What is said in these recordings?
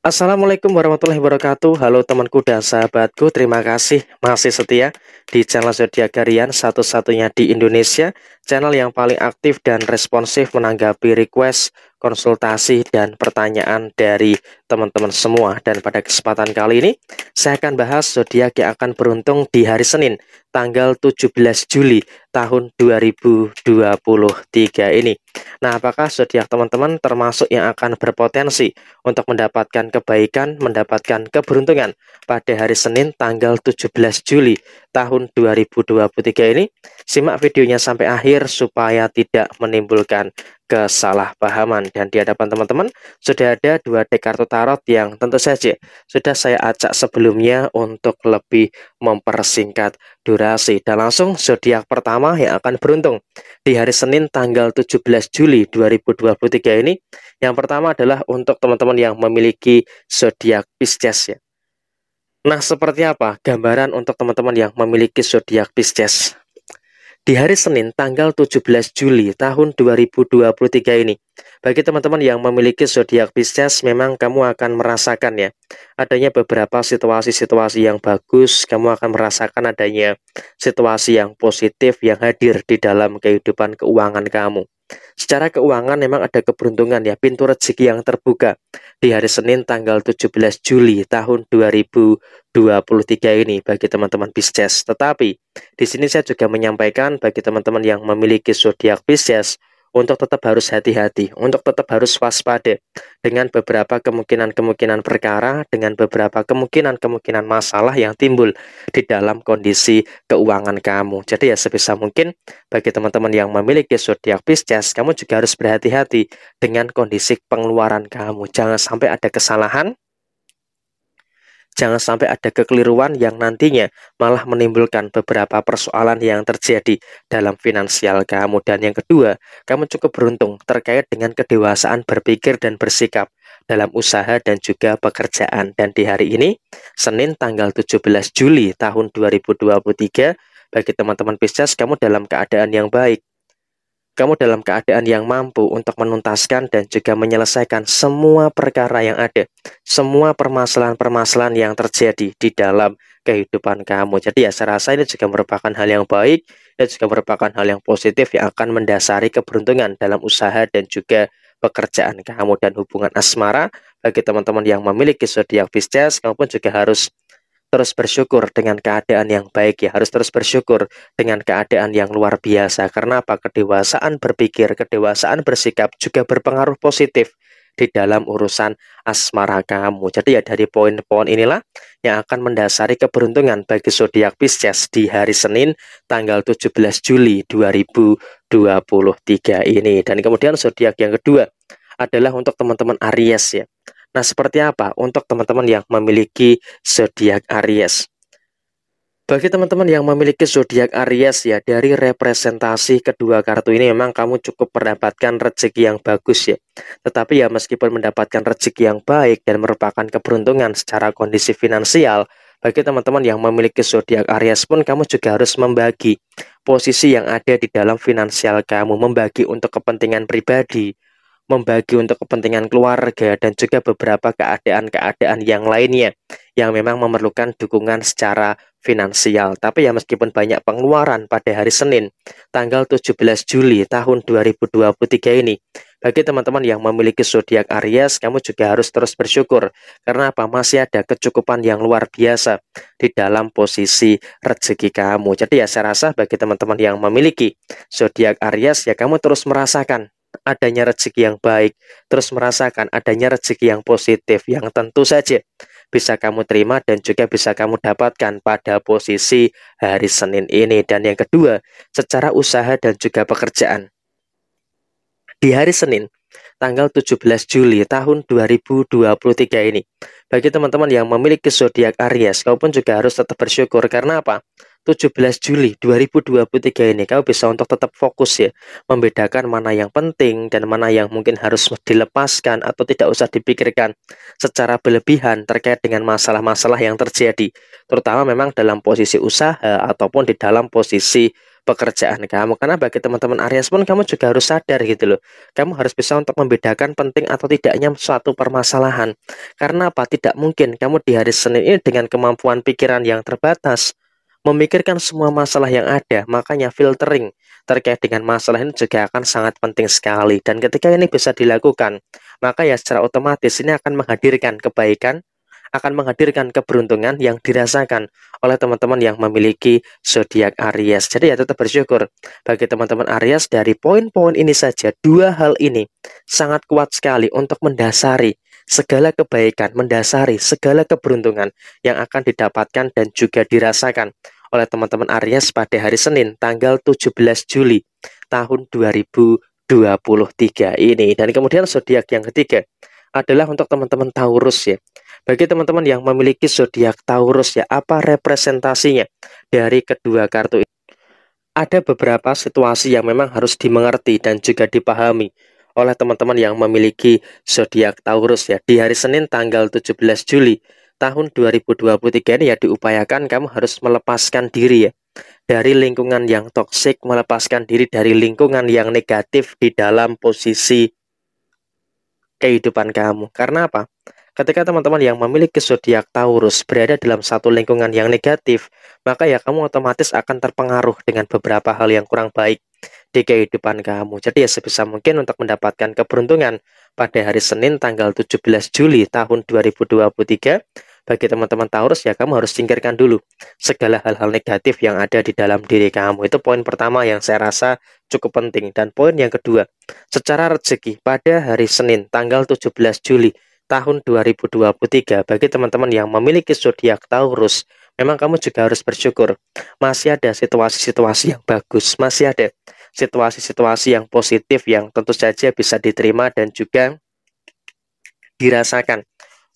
Assalamualaikum warahmatullahi wabarakatuh Halo temanku dan sahabatku Terima kasih masih setia Di channel Zodiac Garian Satu-satunya di Indonesia Channel yang paling aktif dan responsif Menanggapi request, konsultasi Dan pertanyaan dari teman-teman semua Dan pada kesempatan kali ini Saya akan bahas zodiak yang akan beruntung Di hari Senin tanggal 17 Juli tahun 2023 ini. Nah, apakah zodiak teman-teman termasuk yang akan berpotensi untuk mendapatkan kebaikan, mendapatkan keberuntungan pada hari Senin tanggal 17 Juli tahun 2023 ini? Simak videonya sampai akhir supaya tidak menimbulkan kesalahpahaman dan di hadapan teman-teman sudah ada dua dek kartu tarot yang tentu saja sudah saya acak sebelumnya untuk lebih mempersingkat durasi. Dan langsung zodiak pertama yang akan beruntung di hari Senin tanggal 17 Juli 2023 ini. Yang pertama adalah untuk teman-teman yang memiliki zodiak Pisces ya. Nah, seperti apa gambaran untuk teman-teman yang memiliki zodiak Pisces? Di hari Senin tanggal 17 Juli tahun 2023 ini, bagi teman-teman yang memiliki zodiak Pisces, memang kamu akan merasakan ya, adanya beberapa situasi-situasi yang bagus, kamu akan merasakan adanya situasi yang positif yang hadir di dalam kehidupan keuangan kamu. Secara keuangan memang ada keberuntungan ya, pintu rezeki yang terbuka di hari Senin tanggal 17 Juli tahun 2023 ini bagi teman-teman Pisces. Tetapi di sini saya juga menyampaikan bagi teman-teman yang memiliki zodiak Pisces, untuk tetap harus hati-hati, untuk tetap harus waspada dengan beberapa kemungkinan-kemungkinan perkara, dengan beberapa kemungkinan-kemungkinan masalah yang timbul di dalam kondisi keuangan kamu. Jadi ya sebisa mungkin bagi teman-teman yang memiliki zodiak Pisces, kamu juga harus berhati-hati dengan kondisi pengeluaran kamu. Jangan sampai ada kesalahan Jangan sampai ada kekeliruan yang nantinya malah menimbulkan beberapa persoalan yang terjadi dalam finansial kamu. Dan yang kedua, kamu cukup beruntung terkait dengan kedewasaan berpikir dan bersikap dalam usaha dan juga pekerjaan. Dan di hari ini, Senin tanggal 17 Juli tahun 2023, bagi teman-teman Pisces, kamu dalam keadaan yang baik kamu dalam keadaan yang mampu untuk menuntaskan dan juga menyelesaikan semua perkara yang ada, semua permasalahan-permasalahan yang terjadi di dalam kehidupan kamu. Jadi ya saya rasa ini juga merupakan hal yang baik dan juga merupakan hal yang positif yang akan mendasari keberuntungan dalam usaha dan juga pekerjaan kamu dan hubungan asmara bagi teman-teman yang memiliki zodiak Pisces, kamu pun juga harus terus bersyukur dengan keadaan yang baik ya, harus terus bersyukur dengan keadaan yang luar biasa. Karena apa? Kedewasaan berpikir, kedewasaan bersikap juga berpengaruh positif di dalam urusan asmara kamu. Jadi ya dari poin-poin inilah yang akan mendasari keberuntungan bagi zodiak Pisces di hari Senin tanggal 17 Juli 2023 ini. Dan kemudian zodiak yang kedua adalah untuk teman-teman Aries ya. Nah, seperti apa untuk teman-teman yang memiliki zodiak Aries? Bagi teman-teman yang memiliki zodiak Aries ya, dari representasi kedua kartu ini memang kamu cukup mendapatkan rezeki yang bagus ya. Tetapi ya meskipun mendapatkan rezeki yang baik dan merupakan keberuntungan secara kondisi finansial, bagi teman-teman yang memiliki zodiak Aries pun kamu juga harus membagi posisi yang ada di dalam finansial kamu, membagi untuk kepentingan pribadi, membagi untuk kepentingan keluarga, dan juga beberapa keadaan-keadaan yang lainnya yang memang memerlukan dukungan secara finansial. Tapi ya meskipun banyak pengeluaran pada hari Senin, tanggal 17 Juli tahun 2023 ini, bagi teman-teman yang memiliki zodiak Aries, kamu juga harus terus bersyukur karena apa masih ada kecukupan yang luar biasa di dalam posisi rezeki kamu. Jadi ya saya rasa bagi teman-teman yang memiliki zodiak Aries ya kamu terus merasakan adanya rezeki yang baik, terus merasakan adanya rezeki yang positif yang tentu saja bisa kamu terima dan juga bisa kamu dapatkan pada posisi hari Senin ini. Dan yang kedua, secara usaha dan juga pekerjaan. Di hari Senin, tanggal 17 Juli tahun 2023 ini, bagi teman-teman yang memiliki zodiak Aries, kau pun juga harus tetap bersyukur karena apa? 17 Juli 2023 ini kamu bisa untuk tetap fokus ya membedakan mana yang penting dan mana yang mungkin harus dilepaskan atau tidak usah dipikirkan secara berlebihan terkait dengan masalah-masalah yang terjadi terutama memang dalam posisi usaha ataupun di dalam posisi pekerjaan kamu karena bagi teman-teman Aries pun kamu juga harus sadar gitu loh kamu harus bisa untuk membedakan penting atau tidaknya suatu permasalahan karena apa tidak mungkin kamu di hari Senin ini dengan kemampuan pikiran yang terbatas memikirkan semua masalah yang ada, makanya filtering terkait dengan masalah ini juga akan sangat penting sekali. Dan ketika ini bisa dilakukan, maka ya secara otomatis ini akan menghadirkan kebaikan, akan menghadirkan keberuntungan yang dirasakan oleh teman-teman yang memiliki zodiak Aries. Jadi ya tetap bersyukur bagi teman-teman Aries dari poin-poin ini saja, dua hal ini sangat kuat sekali untuk mendasari segala kebaikan mendasari segala keberuntungan yang akan didapatkan dan juga dirasakan oleh teman-teman Aries pada hari Senin tanggal 17 Juli tahun 2023 ini. Dan kemudian zodiak yang ketiga adalah untuk teman-teman Taurus ya. Bagi teman-teman yang memiliki zodiak Taurus ya, apa representasinya dari kedua kartu ini? Ada beberapa situasi yang memang harus dimengerti dan juga dipahami oleh teman-teman yang memiliki zodiak Taurus ya. Di hari Senin tanggal 17 Juli tahun 2023 ini ya diupayakan kamu harus melepaskan diri ya dari lingkungan yang toksik, melepaskan diri dari lingkungan yang negatif di dalam posisi kehidupan kamu. Karena apa? Ketika teman-teman yang memiliki zodiak Taurus berada dalam satu lingkungan yang negatif, maka ya kamu otomatis akan terpengaruh dengan beberapa hal yang kurang baik di kehidupan kamu. Jadi ya sebisa mungkin untuk mendapatkan keberuntungan pada hari Senin tanggal 17 Juli tahun 2023, bagi teman-teman Taurus ya kamu harus singkirkan dulu segala hal-hal negatif yang ada di dalam diri kamu. Itu poin pertama yang saya rasa cukup penting. Dan poin yang kedua, secara rezeki pada hari Senin tanggal 17 Juli tahun 2023 bagi teman-teman yang memiliki zodiak Taurus, memang kamu juga harus bersyukur. Masih ada situasi-situasi yang bagus, masih ada situasi-situasi yang positif yang tentu saja bisa diterima dan juga dirasakan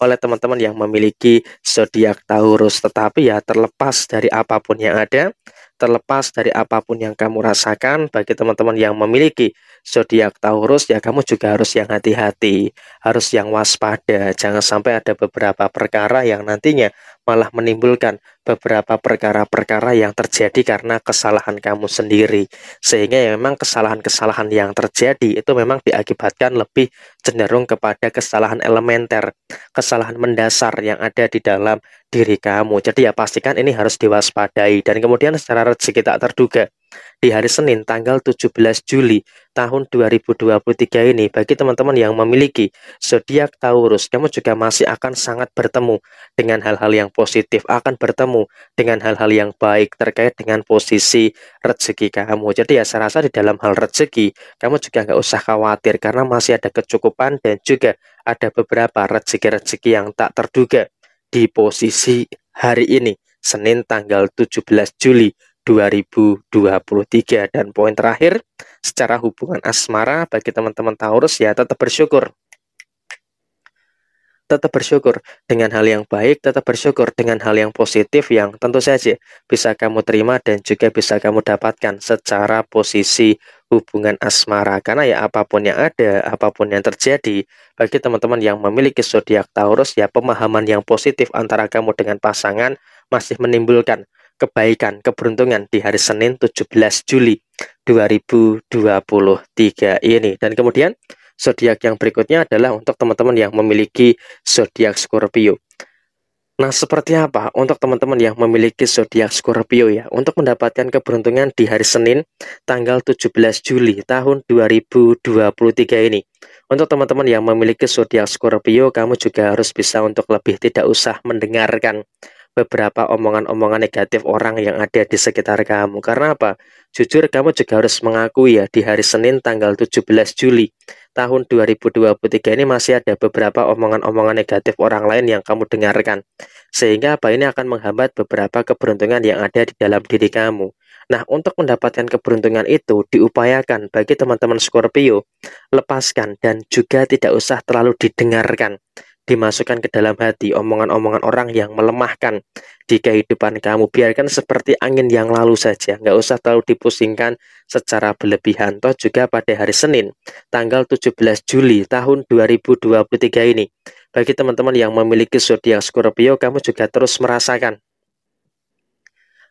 oleh teman-teman yang memiliki zodiak Taurus. Tetapi ya terlepas dari apapun yang ada, terlepas dari apapun yang kamu rasakan bagi teman-teman yang memiliki zodiak Taurus ya kamu juga harus yang hati-hati, harus yang waspada. Jangan sampai ada beberapa perkara yang nantinya malah menimbulkan beberapa perkara-perkara yang terjadi karena kesalahan kamu sendiri. Sehingga ya memang kesalahan-kesalahan yang terjadi itu memang diakibatkan lebih cenderung kepada kesalahan elementer, kesalahan mendasar yang ada di dalam diri kamu. Jadi ya pastikan ini harus diwaspadai dan kemudian secara rezeki tak terduga di hari Senin tanggal 17 Juli tahun 2023 ini bagi teman-teman yang memiliki zodiak Taurus kamu juga masih akan sangat bertemu dengan hal-hal yang positif akan bertemu dengan hal-hal yang baik terkait dengan posisi rezeki kamu jadi ya saya rasa di dalam hal rezeki kamu juga nggak usah khawatir karena masih ada kecukupan dan juga ada beberapa rezeki-rezeki yang tak terduga di posisi hari ini Senin tanggal 17 Juli 2023 dan poin terakhir secara hubungan asmara bagi teman-teman Taurus ya tetap bersyukur tetap bersyukur dengan hal yang baik, tetap bersyukur dengan hal yang positif yang tentu saja bisa kamu terima dan juga bisa kamu dapatkan secara posisi hubungan asmara. Karena ya apapun yang ada, apapun yang terjadi, bagi teman-teman yang memiliki zodiak Taurus ya pemahaman yang positif antara kamu dengan pasangan masih menimbulkan kebaikan, keberuntungan di hari Senin 17 Juli 2023 ini. Dan kemudian zodiak yang berikutnya adalah untuk teman-teman yang memiliki zodiak Scorpio. Nah, seperti apa untuk teman-teman yang memiliki zodiak Scorpio ya? Untuk mendapatkan keberuntungan di hari Senin tanggal 17 Juli tahun 2023 ini. Untuk teman-teman yang memiliki zodiak Scorpio, kamu juga harus bisa untuk lebih tidak usah mendengarkan beberapa omongan-omongan negatif orang yang ada di sekitar kamu. Karena apa? Jujur kamu juga harus mengakui ya di hari Senin tanggal 17 Juli tahun 2023 ini masih ada beberapa omongan-omongan negatif orang lain yang kamu dengarkan. Sehingga apa ini akan menghambat beberapa keberuntungan yang ada di dalam diri kamu. Nah, untuk mendapatkan keberuntungan itu diupayakan bagi teman-teman Scorpio, lepaskan dan juga tidak usah terlalu didengarkan dimasukkan ke dalam hati omongan-omongan orang yang melemahkan di kehidupan kamu. Biarkan seperti angin yang lalu saja, nggak usah terlalu dipusingkan secara berlebihan. Toh juga pada hari Senin, tanggal 17 Juli tahun 2023 ini, bagi teman-teman yang memiliki zodiak Scorpio, kamu juga terus merasakan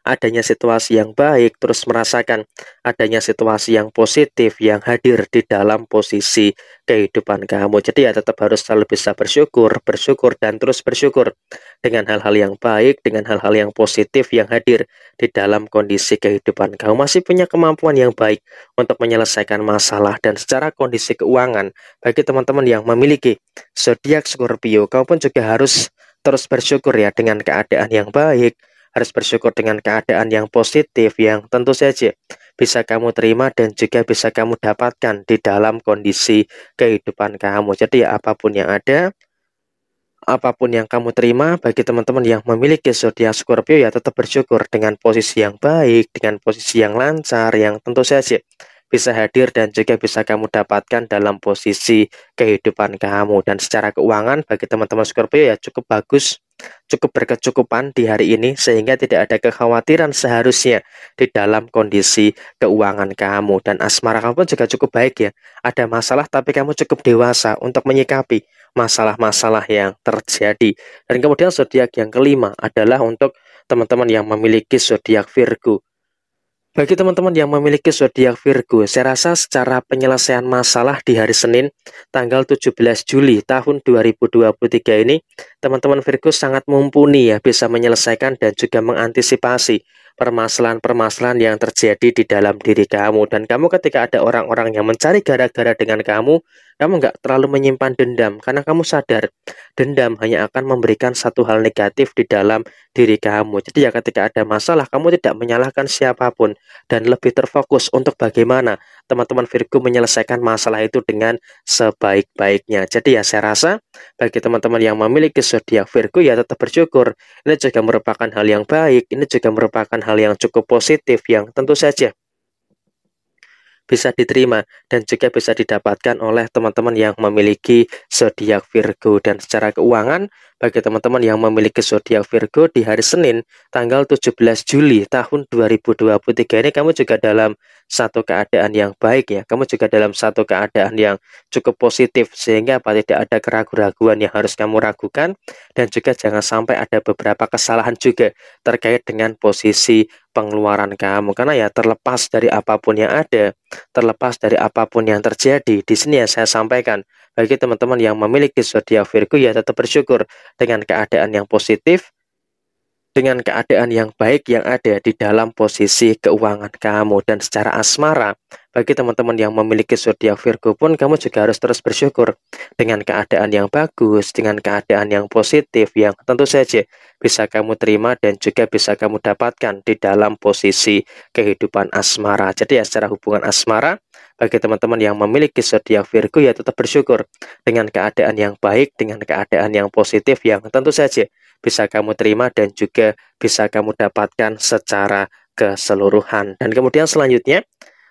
adanya situasi yang baik, terus merasakan adanya situasi yang positif yang hadir di dalam posisi kehidupan kamu. Jadi ya tetap harus selalu bisa bersyukur, bersyukur dan terus bersyukur dengan hal-hal yang baik, dengan hal-hal yang positif yang hadir di dalam kondisi kehidupan kamu. Masih punya kemampuan yang baik untuk menyelesaikan masalah dan secara kondisi keuangan bagi teman-teman yang memiliki zodiak Scorpio, kamu pun juga harus terus bersyukur ya dengan keadaan yang baik harus bersyukur dengan keadaan yang positif yang tentu saja bisa kamu terima dan juga bisa kamu dapatkan di dalam kondisi kehidupan kamu. Jadi apapun yang ada, apapun yang kamu terima bagi teman-teman yang memiliki zodiak Scorpio ya tetap bersyukur dengan posisi yang baik, dengan posisi yang lancar yang tentu saja bisa hadir dan juga bisa kamu dapatkan dalam posisi kehidupan kamu. Dan secara keuangan bagi teman-teman Scorpio ya cukup bagus, cukup berkecukupan di hari ini sehingga tidak ada kekhawatiran seharusnya di dalam kondisi keuangan kamu. Dan asmara kamu pun juga cukup baik ya. Ada masalah tapi kamu cukup dewasa untuk menyikapi masalah-masalah yang terjadi. Dan kemudian zodiak yang kelima adalah untuk teman-teman yang memiliki zodiak Virgo bagi teman-teman yang memiliki zodiak Virgo, saya rasa secara penyelesaian masalah di hari Senin tanggal 17 Juli tahun 2023 ini, teman-teman Virgo sangat mumpuni ya bisa menyelesaikan dan juga mengantisipasi permasalahan-permasalahan yang terjadi di dalam diri kamu dan kamu ketika ada orang-orang yang mencari gara-gara dengan kamu, kamu nggak terlalu menyimpan dendam karena kamu sadar dendam hanya akan memberikan satu hal negatif di dalam diri kamu. Jadi ya ketika ada masalah kamu tidak menyalahkan siapapun dan lebih terfokus untuk bagaimana teman-teman Virgo menyelesaikan masalah itu dengan sebaik-baiknya. Jadi ya saya rasa bagi teman-teman yang memiliki zodiak Virgo ya tetap bersyukur. Ini juga merupakan hal yang baik, ini juga merupakan hal yang cukup positif yang tentu saja bisa diterima dan juga bisa didapatkan oleh teman-teman yang memiliki zodiak Virgo dan secara keuangan bagi teman-teman yang memiliki zodiak Virgo di hari Senin tanggal 17 Juli tahun 2023 ini kamu juga dalam satu keadaan yang baik ya. Kamu juga dalam satu keadaan yang cukup positif sehingga apa tidak ada keraguan-raguan yang harus kamu ragukan dan juga jangan sampai ada beberapa kesalahan juga terkait dengan posisi pengeluaran kamu karena ya terlepas dari apapun yang ada, terlepas dari apapun yang terjadi. Di sini ya saya sampaikan bagi teman-teman yang memiliki zodiak Virgo ya tetap bersyukur dengan keadaan yang positif, dengan keadaan yang baik yang ada di dalam posisi keuangan kamu dan secara asmara. Bagi teman-teman yang memiliki zodiak Virgo pun kamu juga harus terus bersyukur dengan keadaan yang bagus, dengan keadaan yang positif yang tentu saja bisa kamu terima dan juga bisa kamu dapatkan di dalam posisi kehidupan asmara. Jadi ya secara hubungan asmara bagi teman-teman yang memiliki zodiak Virgo ya tetap bersyukur dengan keadaan yang baik, dengan keadaan yang positif yang tentu saja bisa kamu terima dan juga bisa kamu dapatkan secara keseluruhan. Dan kemudian selanjutnya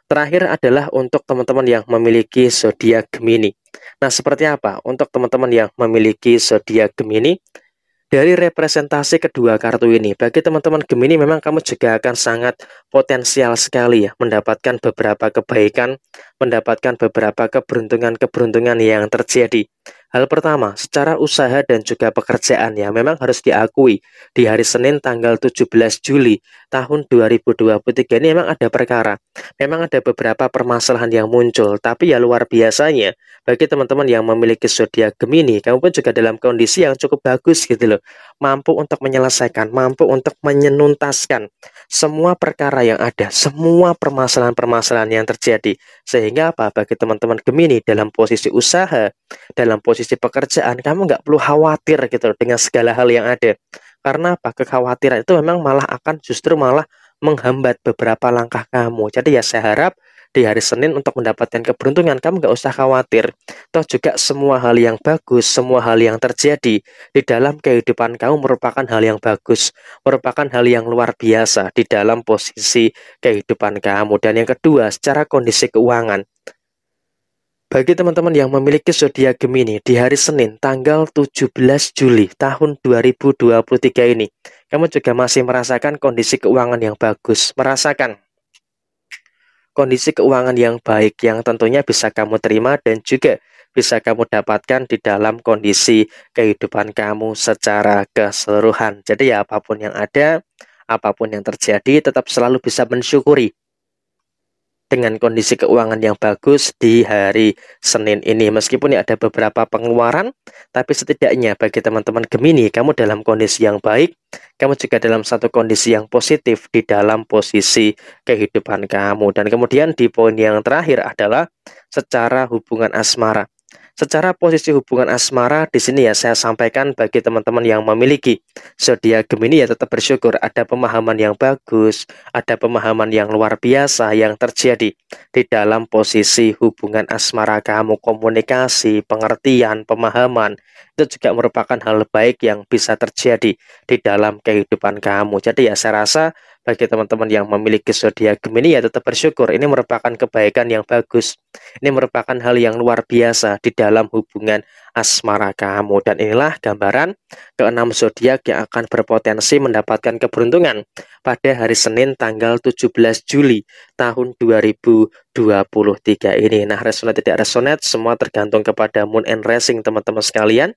terakhir adalah untuk teman-teman yang memiliki zodiak Gemini. Nah, seperti apa untuk teman-teman yang memiliki zodiak Gemini? Dari representasi kedua kartu ini, bagi teman-teman Gemini memang kamu juga akan sangat potensial sekali ya mendapatkan beberapa kebaikan mendapatkan beberapa keberuntungan-keberuntungan yang terjadi. Hal pertama, secara usaha dan juga pekerjaan ya, memang harus diakui di hari Senin tanggal 17 Juli tahun 2023 ini memang ada perkara. Memang ada beberapa permasalahan yang muncul, tapi ya luar biasanya bagi teman-teman yang memiliki zodiak Gemini, kamu pun juga dalam kondisi yang cukup bagus gitu loh mampu untuk menyelesaikan, mampu untuk menyenuntaskan semua perkara yang ada, semua permasalahan-permasalahan yang terjadi. Sehingga apa? Bagi teman-teman Gemini dalam posisi usaha, dalam posisi pekerjaan, kamu nggak perlu khawatir gitu dengan segala hal yang ada. Karena apa? Kekhawatiran itu memang malah akan justru malah menghambat beberapa langkah kamu. Jadi ya saya harap di hari Senin untuk mendapatkan keberuntungan. Kamu nggak usah khawatir. Toh juga semua hal yang bagus, semua hal yang terjadi di dalam kehidupan kamu merupakan hal yang bagus, merupakan hal yang luar biasa di dalam posisi kehidupan kamu. Dan yang kedua, secara kondisi keuangan. Bagi teman-teman yang memiliki zodiak Gemini di hari Senin tanggal 17 Juli tahun 2023 ini, kamu juga masih merasakan kondisi keuangan yang bagus, merasakan kondisi keuangan yang baik yang tentunya bisa kamu terima dan juga bisa kamu dapatkan di dalam kondisi kehidupan kamu secara keseluruhan. Jadi ya apapun yang ada, apapun yang terjadi tetap selalu bisa mensyukuri dengan kondisi keuangan yang bagus di hari Senin ini. Meskipun ya ada beberapa pengeluaran, tapi setidaknya bagi teman-teman Gemini, kamu dalam kondisi yang baik, kamu juga dalam satu kondisi yang positif di dalam posisi kehidupan kamu. Dan kemudian di poin yang terakhir adalah secara hubungan asmara. Secara posisi hubungan asmara di sini ya saya sampaikan bagi teman-teman yang memiliki zodiak Gemini ya tetap bersyukur ada pemahaman yang bagus, ada pemahaman yang luar biasa yang terjadi di dalam posisi hubungan asmara kamu, komunikasi, pengertian, pemahaman itu juga merupakan hal baik yang bisa terjadi di dalam kehidupan kamu. Jadi ya saya rasa bagi teman-teman yang memiliki zodiak Gemini ya tetap bersyukur. Ini merupakan kebaikan yang bagus. Ini merupakan hal yang luar biasa di dalam hubungan asmara kamu. Dan inilah gambaran keenam zodiak yang akan berpotensi mendapatkan keberuntungan pada hari Senin tanggal 17 Juli tahun 2023 ini. Nah, resonate tidak resonate semua tergantung kepada moon and rising teman-teman sekalian.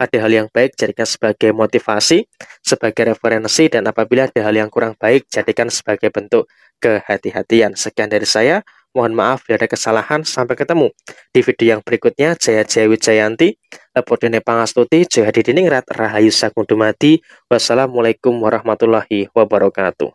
Ada hal yang baik jadikan sebagai motivasi, sebagai referensi dan apabila ada hal yang kurang baik jadikan sebagai bentuk kehati-hatian. Sekian dari saya. Mohon maaf bila ada kesalahan. Sampai ketemu di video yang berikutnya. Jaya Jaya Wijayanti, Lepodine Pangastuti, Jaya Didiningrat, Rahayu Sagundumadi. Wassalamualaikum warahmatullahi wabarakatuh.